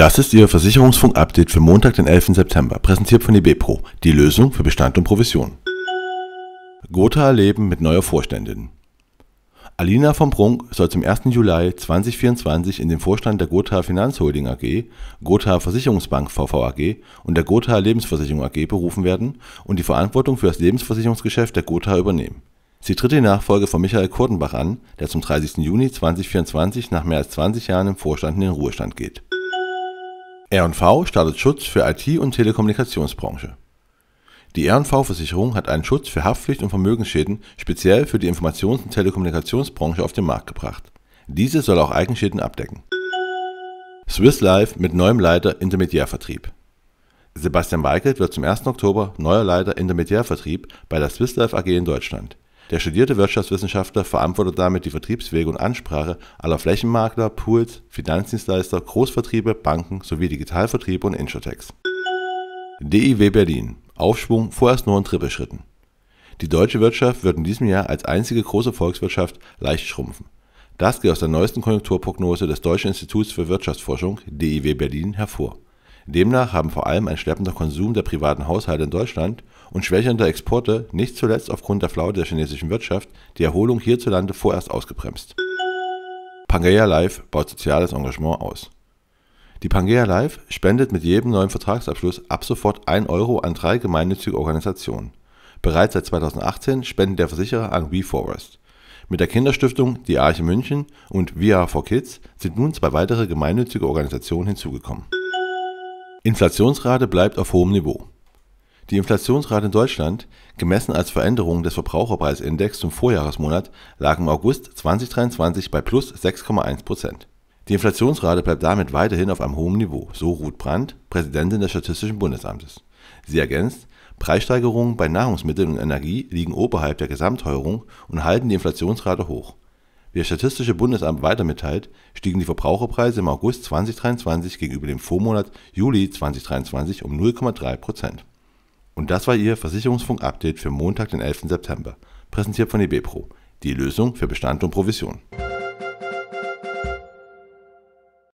Das ist Ihr Versicherungsfunk-Update für Montag, den 11. September, präsentiert von IBPRO, die Lösung für Bestand und Provision. Gotha Leben mit neuer Vorständin. Alina von Prunk soll zum 1. Juli 2024 in den Vorstand der Gotha Finanzholding AG, Gotha Versicherungsbank VVAG und der Gotha Lebensversicherung AG berufen werden und die Verantwortung für das Lebensversicherungsgeschäft der Gotha übernehmen. Sie tritt die Nachfolge von Michael Kurtenbach an, der zum 30. Juni 2024 nach mehr als 20 Jahren im Vorstand in den Ruhestand geht. R&V startet Schutz für IT- und Telekommunikationsbranche. Die R&V-Versicherung hat einen Schutz für Haftpflicht- und Vermögensschäden speziell für die Informations- und Telekommunikationsbranche auf den Markt gebracht. Diese soll auch Eigenschäden abdecken. Swiss Life mit neuem Leiter Intermediärvertrieb. Sebastian Weigelt wird zum 1. Oktober neuer Leiter Intermediärvertrieb bei der Swiss Life AG in Deutschland. Der studierte Wirtschaftswissenschaftler verantwortet damit die Vertriebswege und Ansprache aller Flächenmakler, Pools, Finanzdienstleister, Großvertriebe, Banken sowie Digitalvertriebe und Insurtechs. DIW Berlin. Aufschwung vorerst nur in Trippelschritten. Die deutsche Wirtschaft wird in diesem Jahr als einzige große Volkswirtschaft leicht schrumpfen. Das geht aus der neuesten Konjunkturprognose des Deutschen Instituts für Wirtschaftsforschung, DIW Berlin, hervor. Demnach haben vor allem ein schleppender Konsum der privaten Haushalte in Deutschland und schwächelnde Exporte nicht zuletzt aufgrund der Flaute der chinesischen Wirtschaft die Erholung hierzulande vorerst ausgebremst. Pangea Life baut soziales Engagement aus. Die Pangea Life spendet mit jedem neuen Vertragsabschluss ab sofort 1 Euro an drei gemeinnützige Organisationen. Bereits seit 2018 spendet der Versicherer an WeForest. Mit der Kinderstiftung Die Arche München und VR4Kids sind nun zwei weitere gemeinnützige Organisationen hinzugekommen. Inflationsrate bleibt auf hohem Niveau. Die Inflationsrate in Deutschland, gemessen als Veränderung des Verbraucherpreisindex zum Vorjahresmonat, lag im August 2023 bei plus 6,1 Prozent. Die Inflationsrate bleibt damit weiterhin auf einem hohen Niveau, so Ruth Brandt, Präsidentin des Statistischen Bundesamtes. Sie ergänzt, Preissteigerungen bei Nahrungsmitteln und Energie liegen oberhalb der Gesamteuerung und halten die Inflationsrate hoch. Wie das Statistische Bundesamt weiter mitteilt, stiegen die Verbraucherpreise im August 2023 gegenüber dem Vormonat Juli 2023 um 0,3 Prozent. Und das war Ihr Versicherungsfunk-Update für Montag, den 11. September, präsentiert von eBepro, die Lösung für Bestand und Provision.